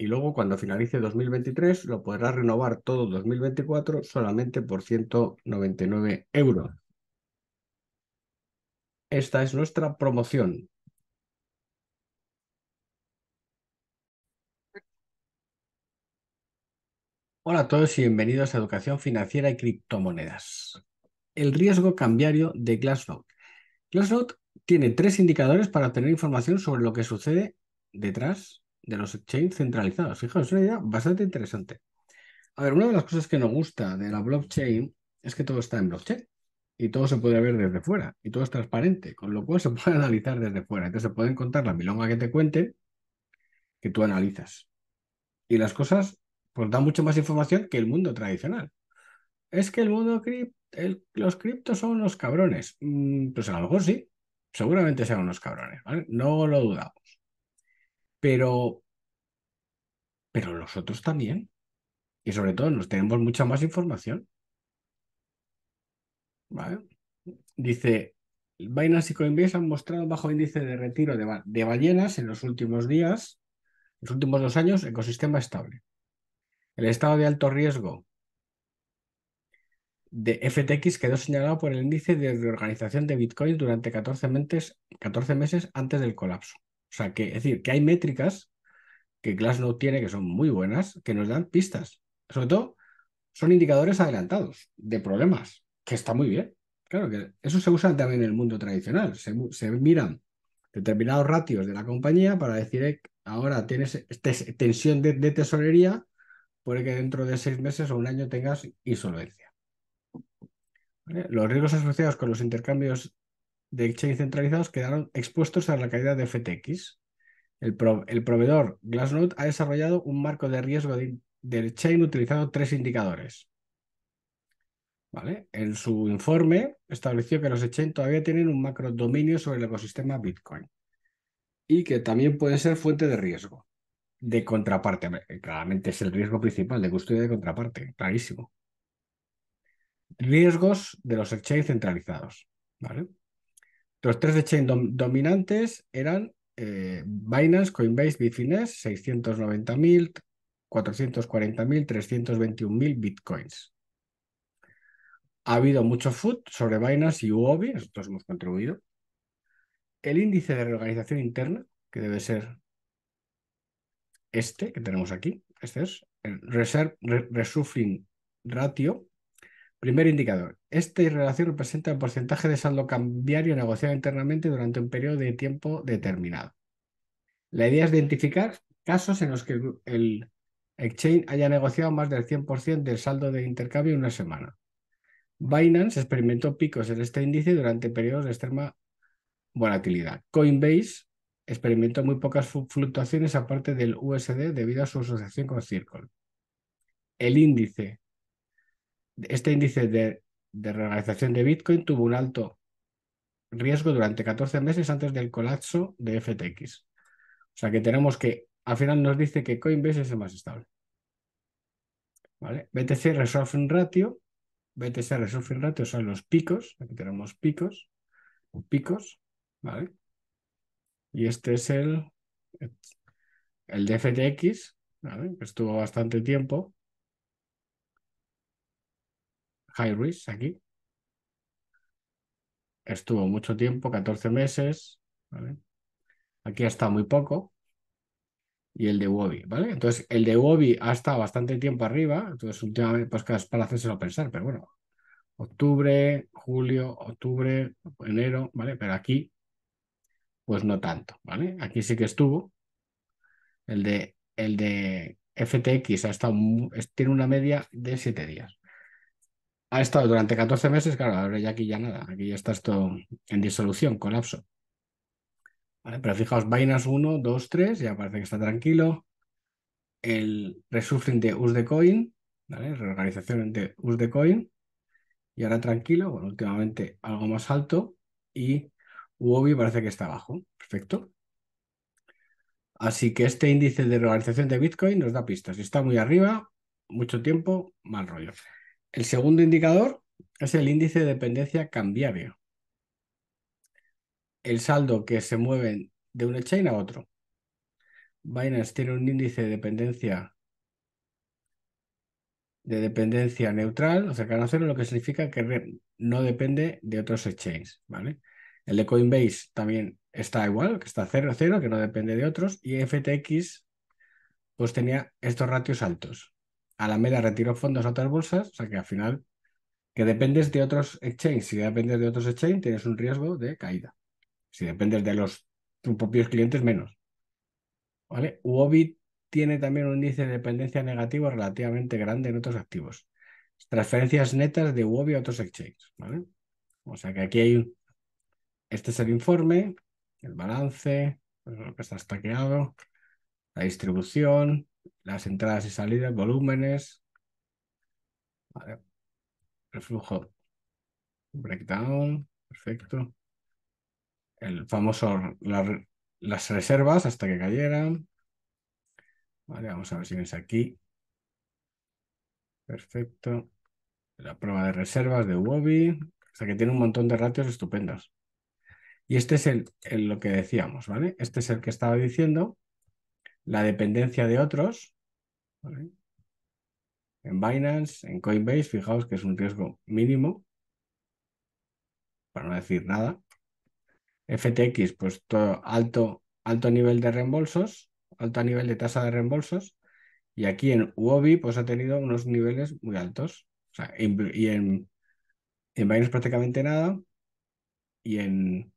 y luego cuando finalice 2023 lo podrás renovar todo 2024 solamente por 199 euros. Esta es nuestra promoción. Hola a todos y bienvenidos a Educación Financiera y Criptomonedas. El riesgo cambiario de Glassnode. Glassnode tiene tres indicadores para obtener información sobre lo que sucede detrás de los chains centralizados. Fijaos, es una idea bastante interesante. A ver, una de las cosas que nos gusta de la blockchain es que todo está en blockchain y todo se puede ver desde fuera y todo es transparente, con lo cual se puede analizar desde fuera. Entonces se pueden contar la milonga que te cuente que tú analizas. Y las cosas pues dan mucho más información que el mundo tradicional. Es que el mundo cripto, los criptos son unos cabrones. Mm, pues a lo mejor sí, seguramente sean unos cabrones, ¿vale? No lo dudo pero, pero los también. Y sobre todo, nos tenemos mucha más información. Dice, Binance y Coinbase han mostrado bajo índice de retiro de, ballenas en los últimos días, en los últimos dos años, ecosistema estable. El estado de alto riesgo de FTX quedó señalado por el índice de reorganización de Bitcoin durante 14 meses, 14 meses antes del colapso. O sea, que, es decir, que hay métricas que Glassnode tiene que son muy buenas, que nos dan pistas. Sobre todo, son indicadores adelantados de problemas, que está muy bien. Claro que eso se usa también en el mundo tradicional. Se, miran determinados ratios de la compañía para decir, eh, ahora tienes este, tensión de, tesorería, puede que dentro de seis meses o un año tengas insolvencia. Los riesgos asociados con los intercambios de exchange centralizados quedaron expuestos a la caída de FTX. El, proveedor Glassnode ha desarrollado un marco de riesgo de, del chain utilizando tres indicadores. ¿Vale? En su informe estableció que los exchange todavía tienen un macro dominio sobre el ecosistema Bitcoin y que también pueden ser fuente de riesgo de contraparte. Eh, claramente es el riesgo principal de custodia de contraparte, clarísimo. Riesgos de los exchange centralizados. ¿vale? Los tres de chain dominantes eran eh, Binance, Coinbase, Bitfinex, 690.000, 440.000, 321.000 bitcoins. Ha habido mucho food sobre Binance y UOBI, nosotros hemos contribuido. El índice de reorganización interna, que debe ser este que tenemos aquí, este es el Reserve Resurfing Ratio, Primer indicador. Esta relación representa el porcentaje de saldo cambiario negociado internamente durante un periodo de tiempo determinado. La idea es identificar casos en los que el exchange haya negociado más del 100% del saldo de intercambio en una semana. Binance experimentó picos en este índice durante periodos de extrema volatilidad. Coinbase experimentó muy pocas fluctuaciones aparte del USD debido a su asociación con Circle. El índice este índice de, de de Bitcoin tuvo un alto riesgo durante 14 meses antes del colapso de FTX. O sea que tenemos que, al final nos dice que Coinbase es el más estable. ¿Vale? BTC Resolving Ratio. BTC Resolving Ratio son los picos. Aquí tenemos picos. Picos. ¿Vale? Y este es el, el de FTX, ¿vale? que estuvo bastante tiempo high risk aquí. Estuvo mucho tiempo, 14 meses. Aquí ha estado muy poco. Y el de Wobby, ¿vale? Entonces, el de Wobby ha estado bastante tiempo arriba. Entonces, últimamente, pues es para lo pensar, pero bueno. Octubre, julio, octubre, enero, ¿vale? Pero aquí, pues no tanto, ¿vale? Aquí sí que estuvo. El de, el de FTX ha estado, tiene una media de 7 días ha estado durante 14 meses, claro, ahora ya aquí ya nada, aquí ya está esto en disolución, colapso. pero fijaos, Binance 1, 2, 3, ya parece que está tranquilo. El resurfing de USDCoin, ¿vale? reorganización de USDCoin, y ahora tranquilo, bueno, últimamente algo más alto, y UOBI parece que está abajo, perfecto. Así que este índice de reorganización de Bitcoin nos da pistas. Si está muy arriba, mucho tiempo, mal rollo. El segundo indicador es el índice de dependencia cambiable. El saldo que se mueve de un exchange a otro. Binance tiene un índice de dependencia de dependencia neutral o cercano a cero, lo que significa que no depende de otros exchanges, ¿vale? El de Coinbase también está igual, que está cero a cero, que no depende de otros, y FTX pues tenía estos ratios altos a la Alameda retiró fondos a otras bolsas, o sea que al final, que dependes de otros exchanges. Si dependes de otros exchanges, tienes un riesgo de caída. Si dependes de los tus propios clientes, menos. ¿Vale? Uobi tiene también un índice de dependencia negativo relativamente grande en otros activos. Transferencias netas de Uobi a otros exchanges. ¿vale? O sea que aquí hay Este es el informe, el balance, lo que está estaqueado, la distribución, las entradas y salidas, volúmenes, el flujo breakdown, perfecto. El famoso, las reservas hasta que cayeran. Vale, vamos a ver si es aquí. Perfecto. La prueba de reservas de Wobby. O sea que tiene un montón de ratios estupendas. Y este es lo que decíamos, ¿vale? Este es el que estaba diciendo la dependencia de otros. En Binance, en Coinbase, fijaos que es un riesgo mínimo, para no decir nada. FTX, pues todo alto, alto nivel de reembolsos, alto nivel de tasa de reembolsos. Y aquí en UOBI, pues ha tenido unos niveles muy altos. y en, en Binance prácticamente nada. Y en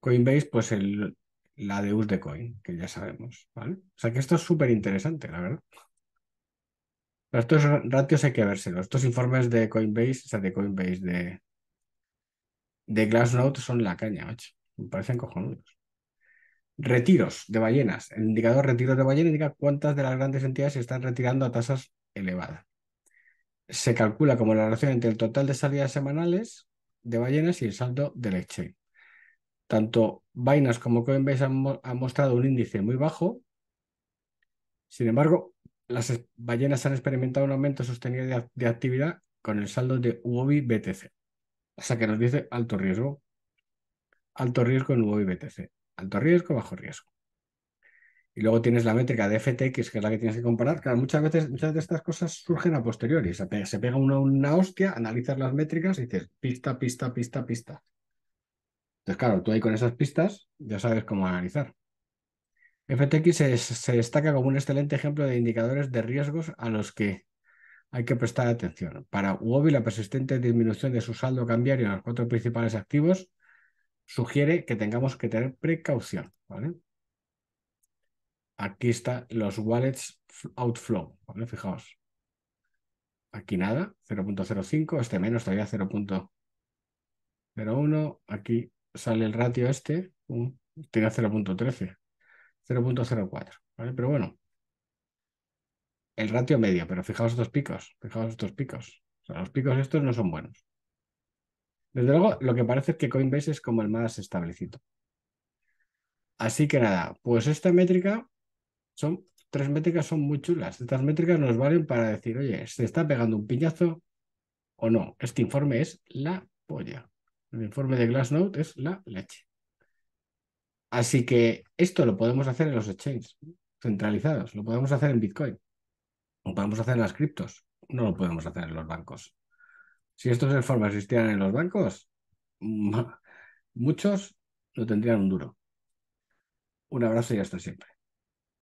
Coinbase, pues el la de coin, que ya sabemos, ¿vale? O sea que esto es súper interesante, la verdad. estos ratios hay que verselos. Estos informes de Coinbase, o sea, de Coinbase, de, de Glassnode son la caña, Me parecen cojonudos. Retiros de ballenas. El indicador retiros de ballenas indica cuántas de las grandes entidades se están retirando a tasas elevadas. Se calcula como la relación entre el total de salidas semanales de ballenas y el saldo del exchange. Tanto vainas como Coinbase han, mostrado un índice muy bajo. Sin embargo, las ballenas han experimentado un aumento sostenido de, actividad con el saldo de UOBI BTC. O sea que nos dice alto riesgo. Alto riesgo en UOBI BTC. Alto riesgo, bajo riesgo. Y luego tienes la métrica de FTX, que es la que tienes que comparar. Claro, muchas veces muchas de estas cosas surgen a posteriori. Se pega, una, una hostia, analizas las métricas y dices pista, pista, pista, pista. Entonces, claro, tú ahí con esas pistas ya sabes cómo analizar. FTX se, destaca como un excelente ejemplo de indicadores de riesgos a los que hay que prestar atención. Para Huobi, la persistente disminución de su saldo cambiario en los cuatro principales activos sugiere que tengamos que tener precaución. ¿vale? Aquí están los wallets outflow. ¿vale? Fijaos. Aquí nada, 0.05, este menos todavía 0.01, aquí sale el ratio este, tiene 0.13, 0.04, ¿vale? Pero bueno, el ratio medio, pero fijaos estos picos, fijaos estos picos. sea, los picos estos no son buenos. Desde luego, lo que parece es que Coinbase es como el más establecido. Así que nada, pues esta métrica son tres métricas son muy chulas. Estas métricas nos valen para decir, oye, ¿se está pegando un piñazo o no? Este informe es la polla el informe de Glassnode es la leche. Así que esto lo podemos hacer en los exchanges centralizados, lo podemos hacer en Bitcoin, lo podemos hacer en las criptos, no lo podemos hacer en los bancos. Si estos informes existieran en los bancos, muchos lo tendrían un duro. Un abrazo y hasta siempre.